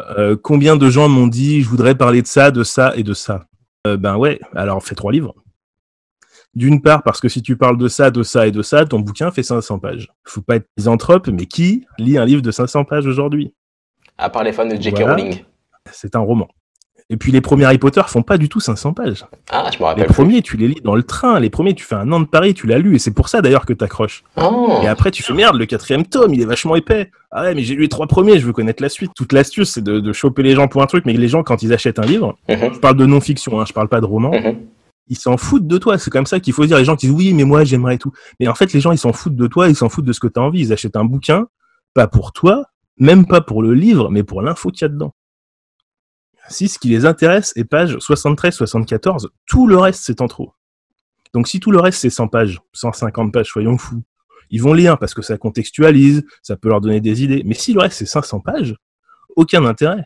Euh, combien de gens m'ont dit je voudrais parler de ça, de ça et de ça euh, Ben ouais, alors fais trois livres. D'une part, parce que si tu parles de ça, de ça et de ça, ton bouquin fait 500 pages. Faut pas être misanthrope, mais qui lit un livre de 500 pages aujourd'hui À part les fans de J.K. Rowling. C'est un roman. Et puis les premiers Harry Potter font pas du tout 500 pages. Ah, je me Les premiers, tu les lis dans le train. Les premiers, tu fais un an de Paris, tu l'as lu. Et c'est pour ça d'ailleurs que t'accroches. accroches. Et après, tu fais merde, le quatrième tome, il est vachement épais. Ah ouais, mais j'ai lu les trois premiers, je veux connaître la suite. Toute l'astuce, c'est de, choper les gens pour un truc. Mais les gens, quand ils achètent un livre, uh-huh. je parle de non-fiction, hein, je parle pas de roman. Uh-huh. Ils s'en foutent de toi, c'est comme ça qu'il faut dire. Les gens qui disent oui, mais moi j'aimerais tout. Mais en fait, les gens ils s'en foutent de toi, ils s'en foutent de ce que tu as envie. Ils achètent un bouquin, pas pour toi, même pas pour le livre, mais pour l'info qu'il y a dedans si ce qui les intéresse est page 73-74, tout le reste c'est en trop. Donc si tout le reste c'est 100 pages, 150 pages, soyons fous, ils vont lire parce que ça contextualise, ça peut leur donner des idées. Mais si le reste c'est 500 pages, aucun intérêt.